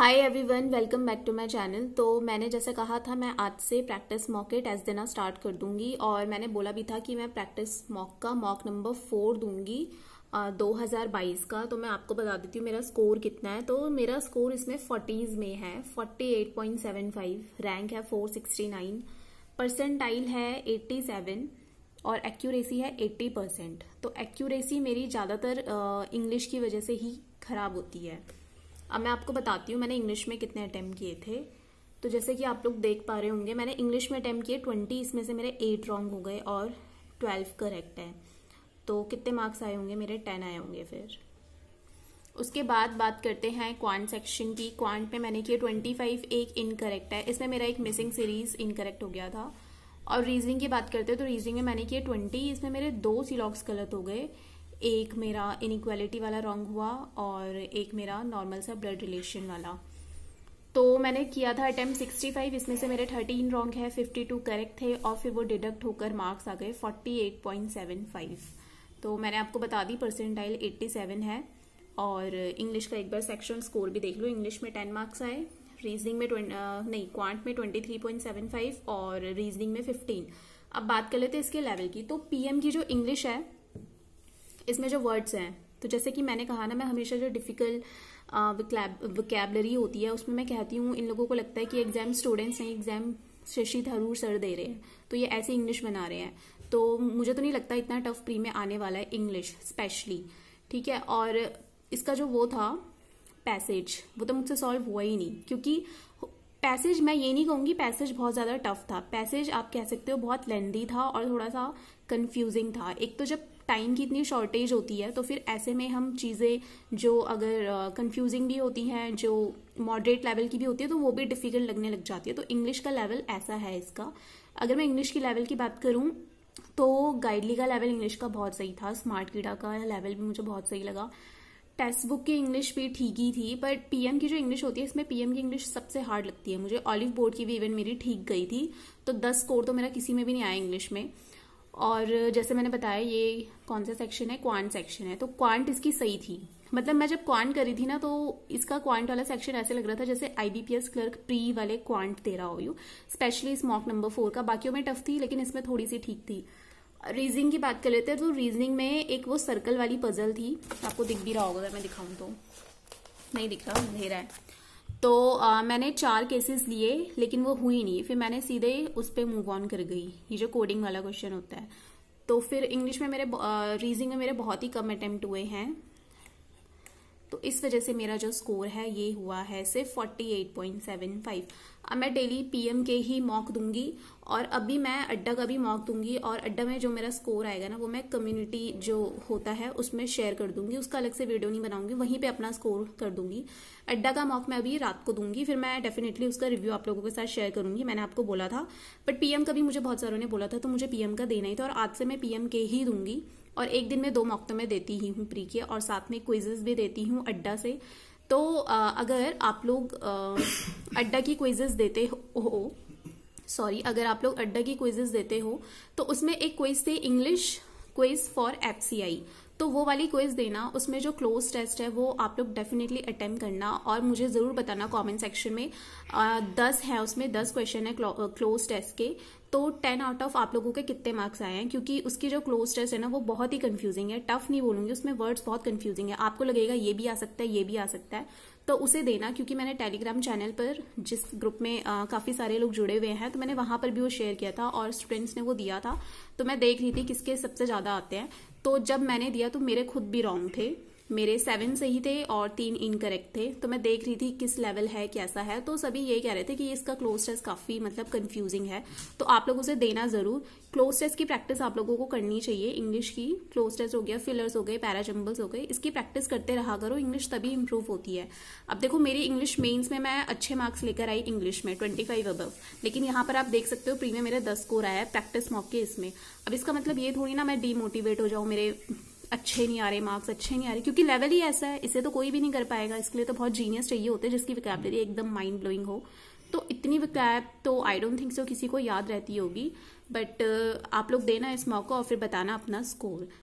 hi everyone welcome back to my channel तो मैंने जैसे कहा था मैं आज से प्रैक्टिस मॉक के टेस्ट देना स्टार्ट कर दूंगी और मैंने बोला भी था कि मैं प्रैक्टिस मॉक का मॉक नंबर फोर दूंगी आ, 2022 का तो मैं आपको बता देती हूँ मेरा स्कोर कितना है तो मेरा स्कोर इसमें फोर्टीज़ में है 48.75 रैंक है फोर परसेंटाइल है एट्टी और एक्यूरेसी है एट्टी परसेंट तो एक्यूरेसी मेरी ज़्यादातर इंग्लिश की वजह से ही खराब होती है अब मैं आपको बताती हूँ मैंने इंग्लिश में कितने अटैम्प्ट किए थे तो जैसे कि आप लोग देख पा रहे होंगे मैंने इंग्लिश में अटैम्प्ट किए ट्वेंटी इसमें से मेरे एट रॉन्ग हो गए और ट्वेल्व करेक्ट है तो कितने मार्क्स आए होंगे मेरे टेन आए होंगे फिर उसके बाद बात करते हैं क्वांट सेक्शन की क्वांट में मैंने किए ट्वेंटी फाइव एक इनकरेक्ट है इसमें मेरा एक मिसिंग सीरीज इनकरेक्ट हो गया था और रीजनिंग की बात करते हैं तो रीजनिंग में मैंने किए ट्वेंटी इसमें मेरे दो सिलॉक्स गलत हो गए एक मेरा इनक्वालिटी वाला रॉन्ग हुआ और एक मेरा नॉर्मल सा ब्लड रिलेशन वाला तो मैंने किया था अटैम्प्ट 65 इसमें से मेरे 13 रॉन्ग है 52 करेक्ट थे और फिर वो डिडक्ट होकर मार्क्स आ गए 48.75 तो मैंने आपको बता दी परसेंटाइल 87 है और इंग्लिश का एक बार सेक्शन स्कोर भी देख लो इंग्लिश में टेन मार्क्स आए रीजनिंग में ट्वेंट नहीं क्वांट में फाइव और रीजनिंग में फिफ्टीन अब बात कर लेते हैं इसके लेवल की तो पीएम की जो इंग्लिश है इसमें जो वर्ड्स हैं तो जैसे कि मैंने कहा ना मैं हमेशा जो डिफ़िकल्ट विकैबलरी होती है उसमें मैं कहती हूँ इन लोगों को लगता है कि एग्जाम स्टूडेंट्स हैं एग्जाम शशि थरूर सर दे रहे हैं तो ये ऐसे इंग्लिश बना रहे हैं तो मुझे तो नहीं लगता इतना टफ प्री में आने वाला है इंग्लिश स्पेशली ठीक है और इसका जो वो था पैसेज वो तो मुझसे सॉल्व हुआ ही नहीं क्योंकि पैसेज मैं ये नहीं कहूँगी पैसेज बहुत ज़्यादा टफ था पैसेज आप कह सकते हो बहुत लेंदी था और थोड़ा सा कंफ्यूजिंग था एक तो जब टाइम की इतनी शॉर्टेज होती है तो फिर ऐसे में हम चीज़ें जो अगर कंफ्यूजिंग uh, भी होती हैं जो मॉडरेट लेवल की भी होती है तो वो भी डिफ़िकल्ट लगने लग जाती है तो इंग्लिश का लेवल ऐसा है इसका अगर मैं इंग्लिश की लेवल की बात करूँ तो गाइडली का लेवल इंग्लिश का बहुत सही था स्मार्ट कीड़ा का लेवल भी मुझे बहुत सही लगा टेक्स्ट बुक की इंग्लिश भी ठीक ही थी बट पीएम की जो इंग्लिश होती है इसमें पीएम की इंग्लिश सबसे हार्ड लगती है मुझे ऑलिव बोर्ड की भी इवन मेरी ठीक गई थी तो दस स्कोर तो मेरा किसी में भी नहीं आया इंग्लिश में और जैसे मैंने बताया ये कौन सा सेक्शन है क्वांट सेक्शन है तो क्वांट इसकी सही थी मतलब मैं जब क्वांट करी थी ना तो इसका क्वांट वाला सेक्शन ऐसे लग रहा था जैसे आईबीपीएस क्लर्क प्री वाले क्वांट दे रहा हो यू स्पेशली इस मॉक नंबर फोर का बाकियों में टफ थी लेकिन इसमें थोड़ी सी ठीक थी रीजनिंग की बात कर लेते हैं तो रीजनिंग में एक वो सर्कल वाली पजल थी आपको दिख भी रहा होगा अगर मैं दिखाऊं तो नहीं दिख रहा अंधेरा है तो आ, मैंने चार केसेस लिए लेकिन वो हुई नहीं फिर मैंने सीधे उस पर मूव ऑन कर गई ये जो कोडिंग वाला क्वेश्चन होता है तो फिर इंग्लिश में मेरे रीजनिंग में मेरे बहुत ही कम अटेम्प्ट हुए हैं तो इस वजह से मेरा जो स्कोर है ये हुआ है सिर्फ 48.75 अब मैं डेली पीएम के ही मॉक दूंगी और अभी मैं अड्डा का भी मॉक दूंगी और अड्डा में जो मेरा स्कोर आएगा ना वो मैं कम्युनिटी जो होता है उसमें शेयर कर दूंगी उसका अलग से वीडियो नहीं बनाऊंगी वहीं पे अपना स्कोर कर दूंगी अड्डा का मॉक मैं अभी रात को दूंगी फिर मैं डेफिनेटली उसका रिव्यू आप लोगों के साथ शेयर करूंगी मैंने आपको बोला था बट पीएम का भी मुझे बहुत सारों ने बोला था तो मुझे पीएम का देना ही था और आज से मैं पीएम के ही दूंगी और एक दिन में दो मॉक मैं देती ही हूँ प्री के और साथ में क्विजेज भी देती हूँ अड्डा से तो अगर आप लोग अड्डा की क्विजेस देते हो सॉरी अगर आप लोग अड्डा की क्विजेज देते हो तो उसमें एक क्विज थे इंग्लिश क्विज फॉर एफ तो वो वाली क्विज देना उसमें जो क्लोज टेस्ट है वो आप लोग डेफिनेटली अटेम्प करना और मुझे ज़रूर बताना कमेंट सेक्शन में आ, दस है उसमें दस क्वेश्चन है क्लोज टेस्ट के तो टेन आउट ऑफ आप लोगों के कितने मार्क्स आए हैं क्योंकि उसकी जो क्लोज टेस्ट है ना वो बहुत ही कंफ्यूजिंग है टफ नहीं बोलूंगी उसमें वर्ड्स बहुत कंफ्यूजिंग है आपको लगेगा ये भी आ सकता है ये भी आ सकता है तो उसे देना क्योंकि मैंने टेलीग्राम चैनल पर जिस ग्रुप में आ, काफी सारे लोग जुड़े हुए हैं तो मैंने वहां पर भी वो शेयर किया था और स्टूडेंट्स ने वो दिया था तो मैं देख रही थी किसके सबसे ज्यादा आते हैं तो जब मैंने दिया तो मेरे खुद भी रॉन्ग थे मेरे सेवन सही थे और तीन इनकरेक्ट थे तो मैं देख रही थी किस लेवल है कैसा है तो सभी ये कह रहे थे कि इसका क्लोज टेस्ट काफ़ी मतलब कन्फ्यूजिंग है तो आप लोग उसे देना ज़रूर क्लोज टेस्ट की प्रैक्टिस आप लोगों को करनी चाहिए इंग्लिश की क्लोज टेस्ट हो गया फिलर्स हो गए पैराजम्बल्स हो गए इसकी प्रैक्टिस करते रहा करो इंग्लिश तभी इम्प्रूव होती है अब देखो मेरी इंग्लिश मेन्स में मैं अच्छे मार्क्स लेकर आई इंग्लिश में ट्वेंटी फाइव अबव लेकिन यहाँ पर आप देख सकते हो प्री में मेरा दस स्कोर आया है प्रैक्टिस मौके इसमें अब इसका मतलब ये थोड़ी ना मैं डीमोटिवेट हो जाऊँ मेरे अच्छे नहीं आ रहे मार्क्स अच्छे नहीं आ रहे क्योंकि लेवल ही ऐसा है इसे तो कोई भी नहीं कर पाएगा इसके लिए तो बहुत जीनियस चाहिए होते हैं जिसकी विकैबलरी एकदम माइंड ब्लोइंग हो तो इतनी विकैब तो आई डोंट थिंक सो किसी को याद रहती होगी बट आप लोग देना इस मौका और फिर बताना अपना स्कोर